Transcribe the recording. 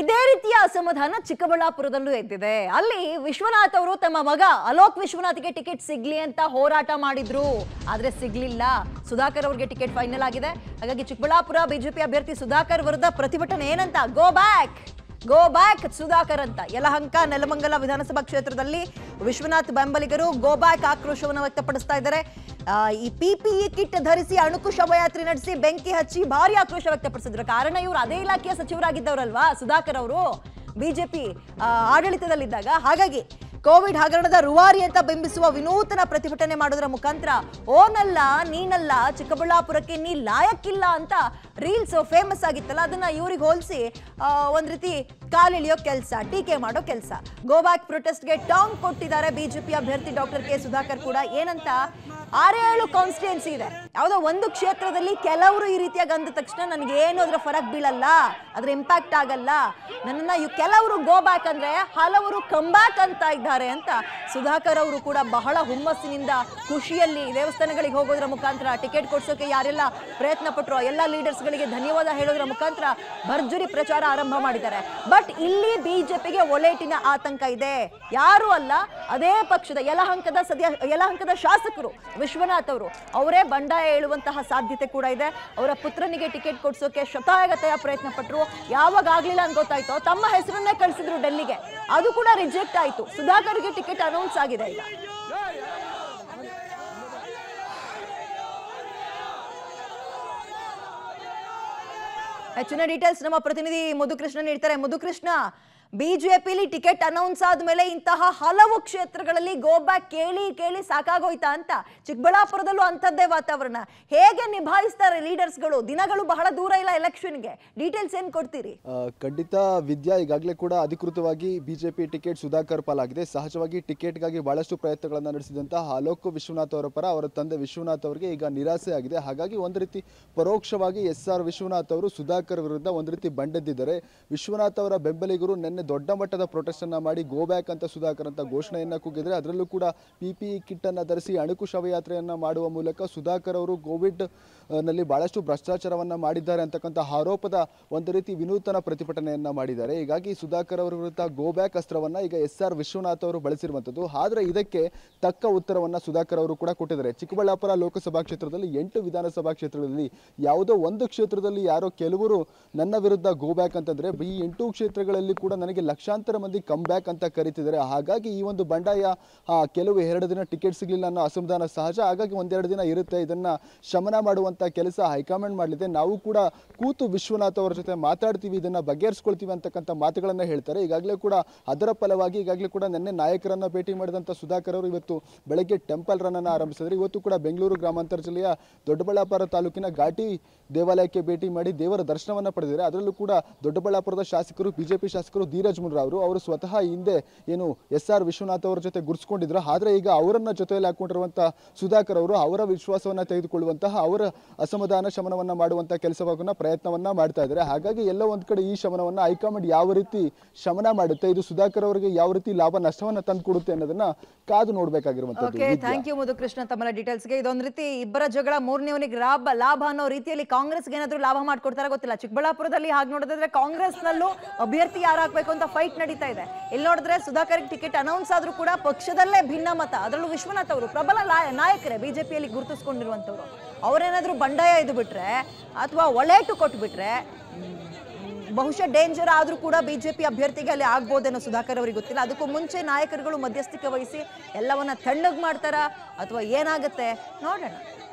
ಇದೇ ರೀತಿಯ ಅಸಮಾಧಾನ ಚಿಕ್ಕಬಳ್ಳಾಪುರದಲ್ಲೂ ಎದ್ದಿದೆ ಅಲ್ಲಿ ವಿಶ್ವನಾಥ್ ಅವರು ತಮ್ಮ ಮಗ ಅಲೋಕ್ ವಿಶ್ವನಾಥ್ಗೆ ಟಿಕೆಟ್ ಸಿಗ್ಲಿ ಅಂತ ಹೋರಾಟ ಮಾಡಿದ್ರು ಆದ್ರೆ ಸಿಗ್ಲಿಲ್ಲ ಸುಧಾಕರ್ ಅವ್ರಿಗೆ ಟಿಕೆಟ್ ಫೈನಲ್ ಆಗಿದೆ ಹಾಗಾಗಿ ಚಿಕ್ಕಬಳ್ಳಾಪುರ ಬಿಜೆಪಿ ಅಭ್ಯರ್ಥಿ ಸುಧಾಕರ್ ವಿರುದ್ಧ ಪ್ರತಿಭಟನೆ ಏನಂತ go back go back Sudhakar ಅಂತ ಯಲಹಂಕ ನೆಲಮಂಗಲ ವಿಧಾನಸಭಾ ಕ್ಷೇತ್ರದಲ್ಲಿ ವಿಶ್ವನಾಥ್ ಬೆಂಬಲಿಗರು ಗೋ ಬ್ಯಾಕ್ ಆಕ್ರೋಶವನ್ನು ವ್ಯಕ್ತಪಡಿಸ್ತಾ ಇದ್ದಾರೆ ಈ ಪಿಪಿಇ e ಕಿಟ್ ಧರಿಸಿ ಅಣುಕು ಶವಯಾತ್ರೆ ನಡೆಸಿ ಬೆಂಕಿ ಹಚ್ಚಿ ಭಾರಿ ಆಕ್ರೋಶ ವ್ಯಕ್ತಪಡಿಸಿದ್ರು ಕಾರಣ ಇವರು ಅದೇ ಇಲಾಖೆಯ ಸಚಿವರಾಗಿದ್ದವರಲ್ವಾ ಸುಧಾಕರ್ ಅವರು ಬಿಜೆಪಿ ಆಡಳಿತದಲ್ಲಿದ್ದಾಗ ಹಾಗಾಗಿ ಕೋವಿಡ್ ಹಗರಣದ ರುವಾರಿ ಅಂತ ಬಿಂಬಿಸುವ ವಿನೂತನ ಪ್ರತಿಭಟನೆ ಮಾಡೋದರ ಮುಖಾಂತರ ಓನಲ್ಲ ನೀನಲ್ಲ ಚಿಕ್ಕಬಳ್ಳಾಪುರಕ್ಕೆ ನೀ ಲಾಯಕ್ಕಿಲ್ಲ ಅಂತ ರೀಲ್ಸ್ ಫೇಮಸ್ ಆಗಿತ್ತಲ್ಲ ಅದನ್ನ ಇವ್ರಿಗೆ ಹೋಲಿಸಿ ಒಂದ್ ರೀತಿ ಕಾಲಿಳಿಯೋ ಕೆಲಸ ಟೀಕೆ ಮಾಡೋ ಕೆಲಸ ಗೋಬ್ಯಾಕ್ ಪ್ರೊಟೆಸ್ಟ್ಗೆ ಟಾಂಗ್ ಕೊಟ್ಟಿದ್ದಾರೆ ಬಿಜೆಪಿ ಅಭ್ಯರ್ಥಿ ಡಾಕ್ಟರ್ ಕೆ ಸುಧಾಕರ್ ಕೂಡ ಏನಂತ ಆರೇಳು ಕಾನ್ಸ್ಟಿಟ್ಯೂನ್ಸಿ ಇದೆ ಯಾವುದೋ ಒಂದು ಕ್ಷೇತ್ರದಲ್ಲಿ ಕೆಲವರು ಈ ರೀತಿಯಾಗಿ ಅಂದ ತಕ್ಷಣ ನನಗೆ ಏನು ಅದರ ಫರಕ್ ಬೀಳಲ್ಲ ಅದರ ಇಂಪ್ಯಾಕ್ಟ್ ಆಗಲ್ಲ ನನ್ನನ್ನ ಇವು ಕೆಲವರು ಬ್ಯಾಕ್ ಅಂದ್ರೆ ಹಲವರು ಕಂಬ್ಯಾಕ್ ಅಂತ ಇದ್ದಾರೆ ಅಂತ ಸುಧಾಕರ್ ಅವರು ಕೂಡ ಬಹಳ ಹುಮ್ಮಸ್ಸಿನಿಂದ ಖುಷಿಯಲ್ಲಿ ದೇವಸ್ಥಾನಗಳಿಗೆ ಹೋಗೋದ್ರ ಮುಖಾಂತರ ಟಿಕೆಟ್ ಕೊಡ್ಸೋಕೆ ಯಾರೆಲ್ಲ ಪ್ರಯತ್ನ ಪಟ್ಟರು ಎಲ್ಲ ಲೀಡರ್ಸ್ಗಳಿಗೆ ಧನ್ಯವಾದ ಹೇಳೋದ್ರ ಮುಖಾಂತರ ಭರ್ಜರಿ ಪ್ರಚಾರ ಆರಂಭ ಮಾಡಿದ್ದಾರೆ ಬಟ್ ಇಲ್ಲಿ ಬಿಜೆಪಿಗೆ ಒಲೇಟಿನ ಆತಂಕ ಇದೆ ಯಾರು ಅಲ್ಲ ಅದೇ ಪಕ್ಷದ ಯಲಹಂಕದ ಸದ್ಯ ಯಲಹಂಕದ ಶಾಸಕರು ವಿಶ್ವನಾಥ್ ಅವರು ಅವರೇ ಬಂಡಾಯ ಹೇಳುವಂತಹ ಸಾಧ್ಯತೆ ಕೂಡ ಇದೆ ಅವರ ಪುತ್ರನಿಗೆ ಟಿಕೆಟ್ ಕೊಡಿಸೋಕೆ ಶತಾಯಗತೆಯ ಪ್ರಯತ್ನ ಪಟ್ಟರು ಯಾವಾಗ ಆಗ್ಲಿಲ್ಲ ಅಂತ ಗೊತ್ತಾಯ್ತೋ ತಮ್ಮ ಹೆಸರನ್ನೇ ಕಳಿಸಿದ್ರು ಡೆಲ್ಲಿಗೆ ಅದು ಕೂಡ ರಿಜೆಕ್ಟ್ ಆಯಿತು ಸುಧಾಕರ್ಗೆ ಟಿಕೆಟ್ ಅನೌನ್ಸ್ ಆಗಿದೆ ಇಲ್ಲ ಹೆಚ್ಚಿನ ಡೀಟೇಲ್ಸ್ ನಮ್ಮ ಪ್ರತಿನಿಧಿ ಮಧುಕೃಷ್ಣ ನೀಡ್ತಾರೆ ಮಧುಕೃಷ್ಣ ಬಿಜೆಪಿಲಿ ಟಿಕೆಟ್ ಅನೌನ್ಸ್ ಆದ್ಮೇಲೆ ಇಂತಹ ಹಲವು ಕ್ಷೇತ್ರಗಳಲ್ಲಿ ಗೋಬ್ಯಾಕ್ ಕೇಳಿ ಕೇಳಿ ಸಾಕಾಗೋಯ್ತಾ ಅಂತ ಚಿಕ್ಕಬಳ್ಳಾಪುರದಲ್ಲೂ ಅಂಥದ್ದೇ ವಾತಾವರಣ ಹೇಗೆ ನಿಭಾಯಿಸ್ತಾರೆ ಲೀಡರ್ಸ್ಗಳು ದಿನಗಳು ಬಹಳ ದೂರ ಇಲ್ಲ ಎಲೆಕ್ಷನ್ಗೆ ಡೀಟೇಲ್ಸ್ ಏನು ಕೊಡ್ತೀರಿ ಖಂಡಿತ ವಿದ್ಯಾ ಈಗಾಗಲೇ ಕೂಡ ಅಧಿಕೃತವಾಗಿ ಬಿಜೆಪಿ ಟಿಕೆಟ್ ಸುಧಾಕರ್ ಪಾಲಾಗಿದೆ ಸಹಜವಾಗಿ ಟಿಕೆಟ್ಗಾಗಿ ಬಹಳಷ್ಟು ಪ್ರಯತ್ನಗಳನ್ನು ನಡೆಸಿದಂತಹ ಅಲೋಕ್ ವಿಶ್ವನಾಥ್ ಅವರ ಪರ ಅವರ ತಂದೆ ವಿಶ್ವನಾಥ್ ಅವರಿಗೆ ಈಗ ನಿರಾಸೆ ಆಗಿದೆ ಹಾಗಾಗಿ ಒಂದು ರೀತಿ ಪರೋಕ್ಷವಾಗಿ ಎಸ್ ಆರ್ ವಿಶ್ವನಾಥ್ ಅವರು ಸುಧಾಕರ್ ವಿರುದ್ಧ ಒಂದು ರೀತಿ ಬಂಡೆದ್ದಿದ್ದಾರೆ ವಿಶ್ವನಾಥ್ ಅವರ ಬೆಂಬಲಿಗರು ನೆನ್ನೆ ನಿನ್ನೆ ದೊಡ್ಡ ಮಟ್ಟದ ಪ್ರೊಟೆಸ್ಟ್ ಅನ್ನ ಮಾಡಿ ಗೋ ಬ್ಯಾಕ್ ಅಂತ ಸುಧಾಕರ್ ಅಂತ ಘೋಷಣೆಯನ್ನು ಕೂಗಿದ್ರೆ ಅದರಲ್ಲೂ ಕೂಡ ಪಿ ಕಿಟ್ e ಅನ್ನು ಕಿಟ್ಟನ್ನು ಧರಿಸಿ ಅಣುಕು ಶವಯಾತ್ರೆಯನ್ನು ಮಾಡುವ ಮೂಲಕ ಸುಧಾಕರ್ ಅವರು ಕೋವಿಡ್ ನಲ್ಲಿ ಬಹಳಷ್ಟು ಭ್ರಷ್ಟಾಚಾರವನ್ನು ಮಾಡಿದ್ದಾರೆ ಅಂತಕ್ಕಂಥ ಆರೋಪದ ಒಂದು ರೀತಿ ವಿನೂತನ ಪ್ರತಿಭಟನೆಯನ್ನ ಮಾಡಿದ್ದಾರೆ ಹೀಗಾಗಿ ಸುಧಾಕರ್ ಅವರ ವಿರುದ್ಧ ಗೋ ಬ್ಯಾಕ್ ಅಸ್ತ್ರವನ್ನ ಈಗ ಎಸ್ ಆರ್ ವಿಶ್ವನಾಥ್ ಅವರು ಬಳಸಿರುವಂಥದ್ದು ಆದರೆ ಇದಕ್ಕೆ ತಕ್ಕ ಉತ್ತರವನ್ನ ಸುಧಾಕರ್ ಅವರು ಕೂಡ ಕೊಟ್ಟಿದ್ದಾರೆ ಚಿಕ್ಕಬಳ್ಳಾಪುರ ಲೋಕಸಭಾ ಕ್ಷೇತ್ರದಲ್ಲಿ ಎಂಟು ವಿಧಾನಸಭಾ ಕ್ಷೇತ್ರಗಳಲ್ಲಿ ಯಾವುದೋ ಒಂದು ಕ್ಷೇತ್ರದಲ್ಲಿ ಯಾರೋ ಕೆಲವರು ನನ್ನ ವಿರುದ್ಧ ಗೋ ಬ್ಯಾಕ್ ಅಂತಂದ್ರೆ ಈ ಎಂಟು ಕ್ಷೇತ್ರಗಳಲ್ಲಿ ಕೂಡ ನನಗೆ ಲಕ್ಷಾಂತರ ಮಂದಿ ಕಮ್ ಬ್ಯಾಕ್ ಅಂತ ಕರೀತಿದ್ದಾರೆ ಹಾಗಾಗಿ ಈ ಒಂದು ಬಂಡಾಯ ಕೆಲವು ಎರಡು ದಿನ ಟಿಕೆಟ್ ಸಿಗಲಿಲ್ಲ ಅನ್ನೋ ಅಸಮಾಧಾನ ಸಹಜ ಹಾಗಾಗಿ ಒಂದೆರಡು ದಿನ ಇರುತ್ತೆ ಇದನ್ನ ಶಮನ ಮಾಡುವಂತ ಕೆಲಸ ಹೈಕಮಾಂಡ್ ಮಾಡಲಿದೆ ನಾವು ಕೂಡ ಕೂತು ವಿಶ್ವನಾಥ್ ಅವರ ಜೊತೆ ಮಾತಾಡ್ತೀವಿ ಇದನ್ನ ಬಗೆಹರಿಸ್ಕೊಳ್ತೀವಿ ಅಂತಕ್ಕಂಥ ಮಾತುಗಳನ್ನು ಹೇಳ್ತಾರೆ ಈಗಾಗಲೇ ಕೂಡ ಅದರ ಫಲವಾಗಿ ಈಗಾಗಲೇ ಕೂಡ ನಿನ್ನೆ ನಾಯಕರನ್ನ ಭೇಟಿ ಮಾಡಿದಂತ ಸುಧಾಕರ್ ಅವರು ಇವತ್ತು ಬೆಳಗ್ಗೆ ಟೆಂಪಲ್ ರನ್ ಅನ್ನು ಆರಂಭಿಸಿದ್ರೆ ಇವತ್ತು ಕೂಡ ಬೆಂಗಳೂರು ಗ್ರಾಮಾಂತರ ಜಿಲ್ಲೆಯ ದೊಡ್ಡಬಳ್ಳಾಪುರ ತಾಲೂಕಿನ ಘಾಟಿ ದೇವಾಲಯಕ್ಕೆ ಭೇಟಿ ಮಾಡಿ ದೇವರ ದರ್ಶನವನ್ನು ಪಡೆದಿದ್ದಾರೆ ಅದರಲ್ಲೂ ಕೂಡ ದೊಡ್ಡಬಳ್ಳಾಪುರದ ಶಾಸಕರು ಬಿಜೆಪಿ ಶಾಸಕರು ಧೀರಜ್ ಮುನ್ರಾವ್ರು ಅವರು ಸ್ವತಃ ಹಿಂದೆ ಏನು ಎಸ್ ಆರ್ ವಿಶ್ವನಾಥ್ ಅವರ ಜೊತೆ ಗುರ್ಸ್ಕೊಂಡಿದ್ರು ಆದರೆ ಈಗ ಅವರನ್ನ ಜೊತೆಯಲ್ಲಿ ಹಾಕೊಂಡಿರುವಂತಹ ಸುಧಾಕರ್ ಅವರು ಅವರ ವಿಶ್ವಾಸವನ್ನ ತೆಗೆದುಕೊಳ್ಳುವಂತಹ ಅವರ ಅಸಮಾಧಾನ ಶಮನವನ್ನ ಮಾಡುವಂತಹ ಕೆಲಸವಾಗುವ ಪ್ರಯತ್ನವನ್ನ ಮಾಡ್ತಾ ಇದ್ದಾರೆ ಹಾಗಾಗಿ ಎಲ್ಲ ಒಂದ್ ಕಡೆ ಈ ಶಮನವನ್ನು ಹೈಕಮಾಂಡ್ ಯಾವ ರೀತಿ ಶಮನ ಮಾಡುತ್ತೆ ಇದು ಸುಧಾಕರ್ ಅವರಿಗೆ ಯಾವ ರೀತಿ ಲಾಭ ನಷ್ಟವನ್ನು ಕೊಡುತ್ತೆ ಅನ್ನೋದನ್ನ ಕಾದು ನೋಡಬೇಕಾಗಿರುವಂತದ್ದು ಕೃಷ್ಣ ತಮ್ಮ ಡೀಟೇಲ್ಸ್ಗೆ ಇದೊಂದು ರೀತಿ ಇಬ್ಬರ ಜಗಳ ಮೂರನೇವನಿಗೆ ಲಾಭ ಲಾಭ ಅನ್ನೋ ರೀತಿಯಲ್ಲಿ ಕಾಂಗ್ರೆಸ್ಗೆ ಏನಾದರೂ ಲಾಭ ಮಾಡ್ಕೊಡ್ತಾರ ಗೊತ್ತಿಲ್ಲ ಚಿಕ್ಕಬಳ್ಳಾಪುರದಲ್ಲಿ ಹಾಗೆ ನೋಡೋದಾದ್ರೆ ಕಾಂಗ್ರೆಸ್ನಲ್ಲೂ ಅಭ್ಯರ್ಥಿ ಯಾರು ಹಾಕ್ಬೇಕು ಮಾಡಬೇಕು ಅಂತ ಫೈಟ್ ನಡೀತಾ ಇದೆ ಇಲ್ಲಿ ನೋಡಿದ್ರೆ ಸುಧಾಕರ್ ಟಿಕೆಟ್ ಅನೌನ್ಸ್ ಆದ್ರೂ ಕೂಡ ಪಕ್ಷದಲ್ಲೇ ಭಿನ್ನ ಮತ ಅದರಲ್ಲೂ ವಿಶ್ವನಾಥ್ ಅವರು ಪ್ರಬಲ ನಾಯಕರೇ ಬಿಜೆಪಿಯಲ್ಲಿ ಗುರುತಿಸ್ಕೊಂಡಿರುವಂಥವ್ರು ಅವರೇನಾದರೂ ಬಂಡಾಯ ಇದು ಬಿಟ್ರೆ ಅಥವಾ ಒಳೇಟು ಕೊಟ್ಬಿಟ್ರೆ ಬಹುಶಃ ಡೇಂಜರ್ ಆದರೂ ಕೂಡ ಬಿಜೆಪಿ ಅಭ್ಯರ್ಥಿಗೆ ಅಲ್ಲಿ ಆಗ್ಬೋದೇನೋ ಸುಧಾಕರ್ ಅವರಿಗೆ ಗೊತ್ತಿಲ್ಲ ಅದಕ್ಕೂ ಮುಂಚೆ ನಾಯಕರುಗಳು ಮಧ್ಯಸ್ಥಿಕೆ ವಹಿಸಿ ಎಲ್ಲವನ್ನ ತಣ್ಣಗೆ ಮಾಡ್ತಾರಾ ಅಥವಾ ಏನಾಗುತ್ತೆ ನೋಡೋಣ